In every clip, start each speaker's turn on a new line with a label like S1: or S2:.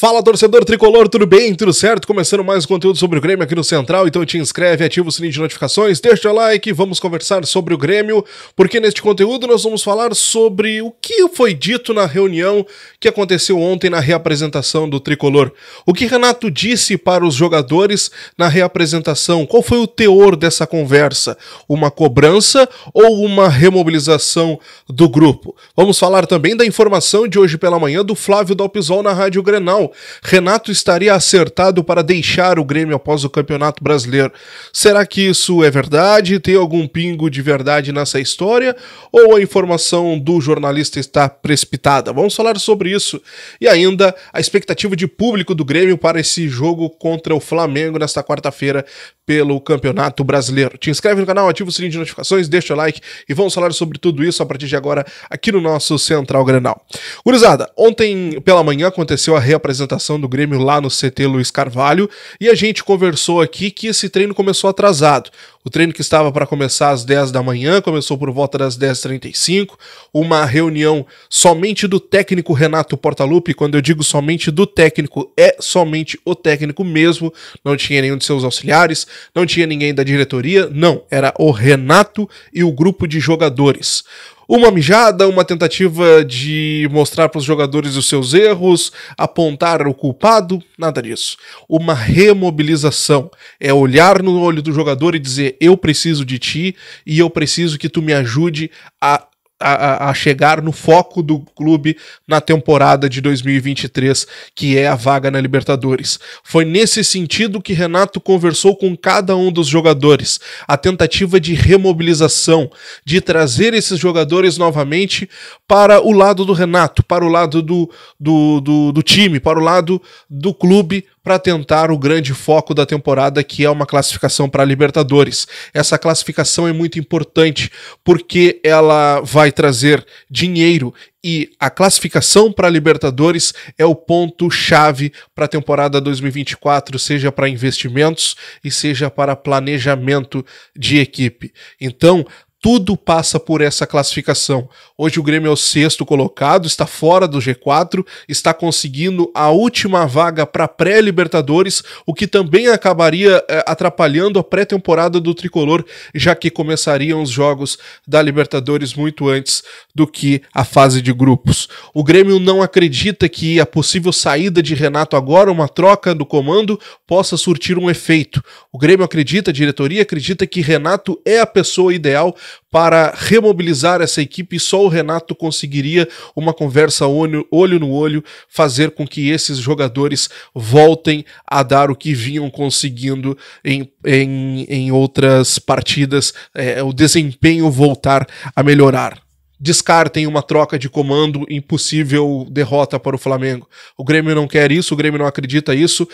S1: Fala torcedor tricolor, tudo bem? Tudo certo? Começando mais conteúdo sobre o Grêmio aqui no Central, então te inscreve, ativa o sininho de notificações, deixa o like, vamos conversar sobre o Grêmio, porque neste conteúdo nós vamos falar sobre o que foi dito na reunião que aconteceu ontem na reapresentação do tricolor. O que Renato disse para os jogadores na reapresentação? Qual foi o teor dessa conversa? Uma cobrança ou uma remobilização do grupo? Vamos falar também da informação de hoje pela manhã do Flávio Dalpisol na Rádio Grenal Renato estaria acertado para deixar o Grêmio após o Campeonato Brasileiro. Será que isso é verdade? Tem algum pingo de verdade nessa história? Ou a informação do jornalista está precipitada? Vamos falar sobre isso e ainda a expectativa de público do Grêmio para esse jogo contra o Flamengo nesta quarta-feira pelo Campeonato Brasileiro. Te inscreve no canal, ativa o sininho de notificações, deixa o like e vamos falar sobre tudo isso a partir de agora aqui no nosso Central Grenal. Gurizada, ontem pela manhã aconteceu a reapresentação apresentação do Grêmio lá no CT Luiz Carvalho e a gente conversou aqui que esse treino começou atrasado. O treino que estava para começar às 10 da manhã começou por volta das 10h35. Uma reunião somente do técnico Renato Portaluppi. Quando eu digo somente do técnico, é somente o técnico mesmo. Não tinha nenhum de seus auxiliares, não tinha ninguém da diretoria. Não, era o Renato e o grupo de jogadores. Uma mijada, uma tentativa de mostrar para os jogadores os seus erros, apontar o culpado, nada disso. Uma remobilização é olhar no olho do jogador e dizer: eu preciso de ti e eu preciso que tu me ajude a a, a, chegar no foco do clube na temporada de 2023, que é a vaga na Libertadores. Foi nesse sentido que Renato conversou com cada um dos jogadores, a tentativa de remobilização, de trazer esses jogadores novamente para o lado do Renato, para o lado do, do, do, do time, para o lado do clube, para tentar o grande foco da temporada, que é uma classificação para a Libertadores. Essa classificação é muito importante porque ela vai trazer dinheiro e a classificação para a Libertadores é o ponto chave para a temporada 2024, seja para investimentos e seja para planejamento de equipe. Então, tudo passa por essa classificação. Hoje o Grêmio é o sexto colocado, está fora do G4, está conseguindo a última vaga para pré-Libertadores, o que também acabaria eh, atrapalhando a pré-temporada do tricolor, já que começariam os jogos da Libertadores muito antes do que a fase de grupos. O Grêmio não acredita que a possível saída de Renato agora, uma troca do comando, possa surtir um efeito. O Grêmio acredita, a diretoria acredita que Renato é a pessoa ideal para remobilizar essa equipe e só o Renato conseguiria uma conversa olho, olho no olho, fazer com que esses jogadores voltem a dar o que vinham conseguindo em, em, em outras partidas, é, o desempenho voltar a melhorar descartem uma troca de comando impossível derrota para o Flamengo. O Grêmio não quer isso, o Grêmio não acredita isso.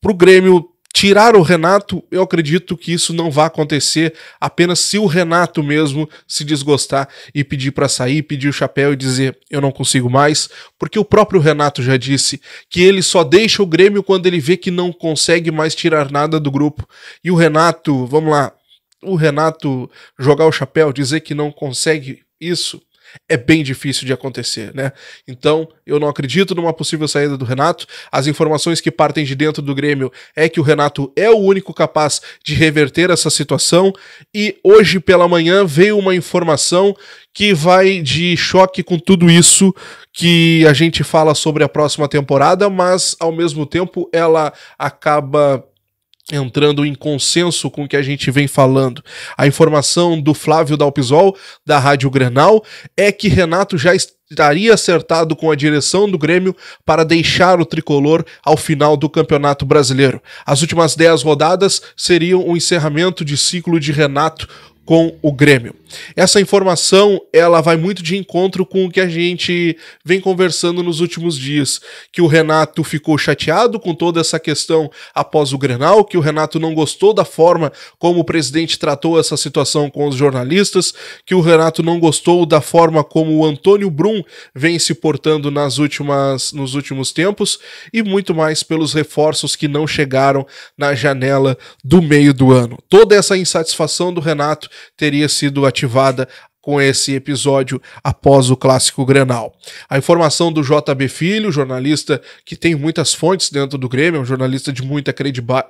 S1: Para o Grêmio tirar o Renato, eu acredito que isso não vai acontecer, apenas se o Renato mesmo se desgostar e pedir para sair, pedir o chapéu e dizer eu não consigo mais, porque o próprio Renato já disse que ele só deixa o Grêmio quando ele vê que não consegue mais tirar nada do grupo. E o Renato, vamos lá, o Renato jogar o chapéu, dizer que não consegue isso, é bem difícil de acontecer, né? Então, eu não acredito numa possível saída do Renato. As informações que partem de dentro do Grêmio é que o Renato é o único capaz de reverter essa situação e hoje pela manhã veio uma informação que vai de choque com tudo isso que a gente fala sobre a próxima temporada, mas ao mesmo tempo ela acaba entrando em consenso com o que a gente vem falando. A informação do Flávio Dalpisol, da Rádio Grenal, é que Renato já estaria acertado com a direção do Grêmio para deixar o tricolor ao final do Campeonato Brasileiro. As últimas 10 rodadas seriam o um encerramento de ciclo de Renato com o Grêmio. Essa informação, ela vai muito de encontro com o que a gente vem conversando nos últimos dias, que o Renato ficou chateado com toda essa questão após o Grenal, que o Renato não gostou da forma como o presidente tratou essa situação com os jornalistas, que o Renato não gostou da forma como o Antônio Brum vem se portando nas últimas nos últimos tempos e muito mais pelos reforços que não chegaram na janela do meio do ano. Toda essa insatisfação do Renato teria sido ativada com esse episódio após o clássico Grenal. A informação do JB Filho, jornalista que tem muitas fontes dentro do Grêmio, é um jornalista de muita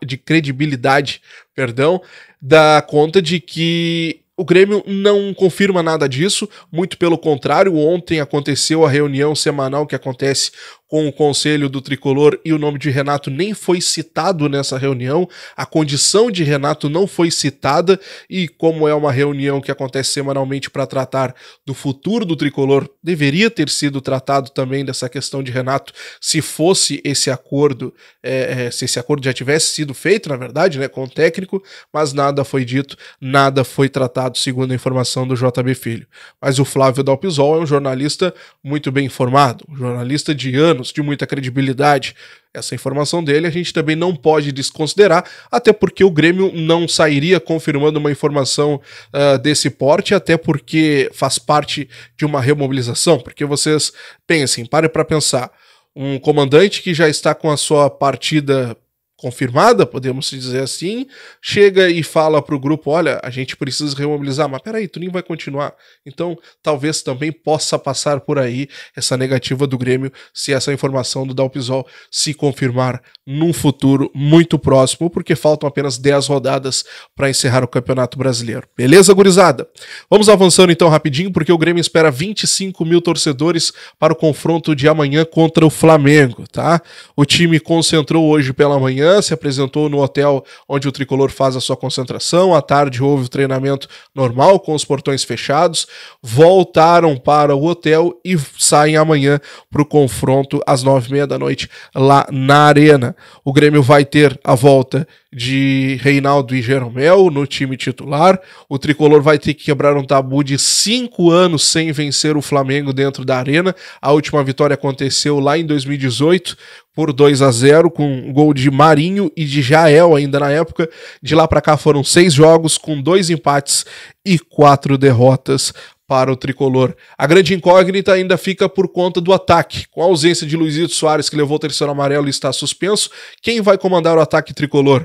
S1: de credibilidade, perdão, dá conta de que o Grêmio não confirma nada disso, muito pelo contrário, ontem aconteceu a reunião semanal que acontece com o conselho do tricolor e o nome de Renato nem foi citado nessa reunião, a condição de Renato não foi citada e como é uma reunião que acontece semanalmente para tratar do futuro do tricolor, deveria ter sido tratado também dessa questão de Renato se fosse esse acordo, é, é, se esse acordo já tivesse sido feito, na verdade, né, com o técnico, mas nada foi dito, nada foi tratado, segundo a informação do JB Filho. Mas o Flávio Dalpisol é um jornalista muito bem informado, um jornalista de anos anos de muita credibilidade. Essa informação dele a gente também não pode desconsiderar, até porque o Grêmio não sairia confirmando uma informação uh, desse porte, até porque faz parte de uma remobilização. Porque vocês pensem, parem para pensar um comandante que já está com a sua partida confirmada, podemos dizer assim, chega e fala para o grupo, olha, a gente precisa remobilizar, mas peraí, nem vai continuar. Então, talvez também possa passar por aí essa negativa do Grêmio, se essa informação do Dalpisol se confirmar num futuro muito próximo, porque faltam apenas 10 rodadas para encerrar o Campeonato Brasileiro. Beleza, gurizada? Vamos avançando então rapidinho, porque o Grêmio espera 25 mil torcedores para o confronto de amanhã contra o Flamengo, tá? O time concentrou hoje pela manhã manhã se apresentou no hotel onde o tricolor faz a sua concentração, à tarde houve o treinamento normal com os portões fechados, voltaram para o hotel e saem amanhã para o confronto às nove e meia da noite lá na Arena. O Grêmio vai ter a volta de Reinaldo e Jeromel no time titular. O tricolor vai ter que quebrar um tabu de cinco anos sem vencer o Flamengo dentro da Arena. A última vitória aconteceu lá em 2018, por 2 a 0 com gol de Marinho e de Jael ainda na época. De lá para cá foram seis jogos com dois empates e quatro derrotas para o tricolor. A grande incógnita ainda fica por conta do ataque. Com a ausência de Luizito Soares, que levou o terceiro amarelo e está suspenso, quem vai comandar o ataque tricolor?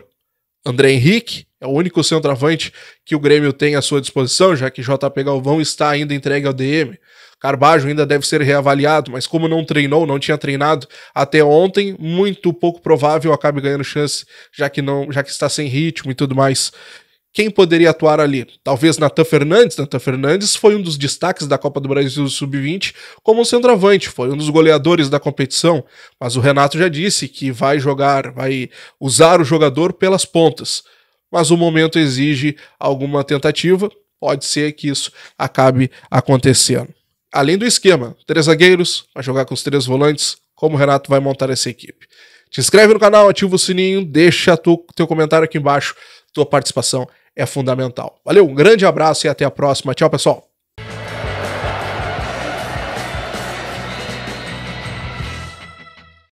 S1: André Henrique, é o único centroavante que o Grêmio tem à sua disposição, já que JP Galvão está ainda entregue ao DM. Carbajo ainda deve ser reavaliado, mas como não treinou, não tinha treinado até ontem, muito pouco provável acabe ganhando chance, já que não, já que está sem ritmo e tudo mais quem poderia atuar ali? Talvez Natan Fernandes. Natan Fernandes foi um dos destaques da Copa do Brasil Sub-20 como um centroavante, foi um dos goleadores da competição. Mas o Renato já disse que vai jogar, vai usar o jogador pelas pontas. Mas o momento exige alguma tentativa, pode ser que isso acabe acontecendo. Além do esquema, três zagueiros, vai jogar com os três volantes, como o Renato vai montar essa equipe. Te inscreve no canal, ativa o sininho, deixa teu comentário aqui embaixo, tua participação é fundamental. Valeu, um grande abraço e até a próxima. Tchau, pessoal.